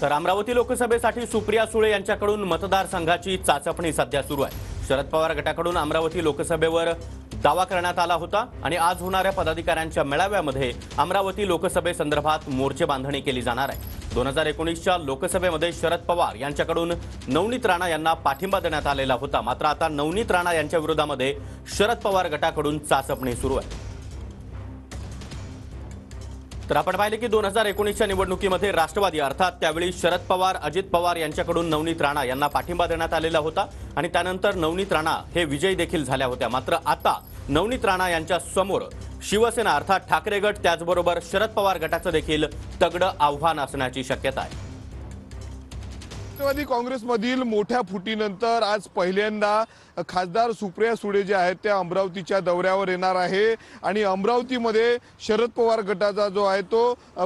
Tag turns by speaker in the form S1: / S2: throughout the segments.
S1: तर अमरावती लोकसभेसाठी सुप्रिया सुळे यांच्याकडून मतदारसंघाची चाचपणी सध्या सुरू आहे शरद पवार गटाकडून अमरावती लोकसभेवर दावा करण्यात आला होता आणि आज होणाऱ्या पदाधिकाऱ्यांच्या मेळाव्यामध्ये अमरावती लोकसभेसंदर्भात मोर्चे बांधणी केली जाणार आहे दोन हजार एकोणीसच्या लोकसभेमध्ये शरद पवार यांच्याकडून नवनीत राणा यांना पाठिंबा देण्यात आलेला होता मात्र आता नवनीत राणा यांच्या विरोधामध्ये शरद पवार गटाकडून चाचपणी सुरू आहे तर आपण पाहिले की दोन हजार एकोणीसच्या निवडणुकीमध्ये राष्ट्रवादी अर्थात त्यावेळी शरद पवार अजित पवार यांच्याकडून नवनीत राणा यांना पाठिंबा देण्यात आलेला होता आणि त्यानंतर नवनीत राणा हे विजयी देखील झाल्या होत्या मात्र आता नवनीत राणा यांच्या समोर शिवसेना अर्थात ठाकरे गट त्याचबरोबर शरद पवार गटाचं देखील तगडं आव्हान असण्याची शक्यता आहे
S2: राष्ट्रवादी काँग्रेसमधील मोठ्या फुटीनंतर आज पहिल्यांदा खासदार सुप्रिया सुळे जे आहेत त्या अमरावतीच्या दौऱ्यावर येणार आहे आणि अमरावतीमध्ये शरद पवार गटाचा जो आहे तो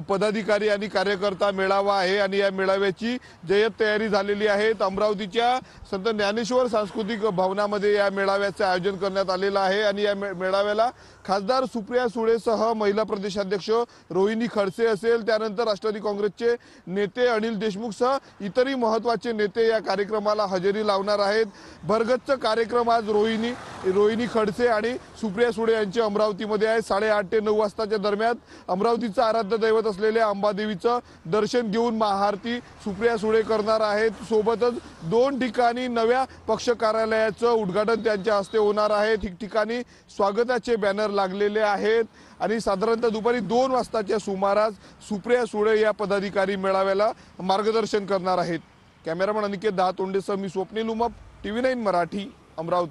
S2: पदाधिकारी आणि कार्यकर्ता मेळावा आहे आणि या मेळाव्याची जय्यत तयारी झालेली आहे अमरावतीच्या संत ज्ञानेश्वर सांस्कृतिक भवनामध्ये या मेळाव्याचं आयोजन करण्यात आलेलं आहे आणि या मेळाव्याला खासदार सुप्रिया सुळेसह महिला प्रदेशाध्यक्ष रोहिणी खडसे असेल त्यानंतर राष्ट्रवादी काँग्रेसचे नेते अनिल देशमुखसह इतरही महत्व महत्वाचे नेते या कार्यक्रमाला हजेरी लावणार आहेत भरगतचं कार्यक्रम आज रोहिणी रोहिणी खडसे आणि सुप्रिया सुळे यांचे अमरावतीमध्ये आहे साडेआठ ते नऊ वाजताच्या दरम्यान अमरावतीचं आराध्य दैवत असलेल्या अंबादेवीचं दर्शन घेऊन महाआरती सुप्रिया सुळे करणार आहेत सोबतच दोन ठिकाणी नव्या पक्ष कार्यालयाचं उद्घाटन त्यांच्या हस्ते होणार आहे ठिकठिकाणी स्वागताचे बॅनर लागलेले आहेत आणि साधारणतः दुपारी दोन वाजताच्या सुमारास सुप्रिया सुळे या पदाधिकारी मेळाव्याला मार्गदर्शन करणार आहेत कॅमेरामन अनिकेत दहा तोंडेसह मी Swapnil Umap T V nine Marathi Amravati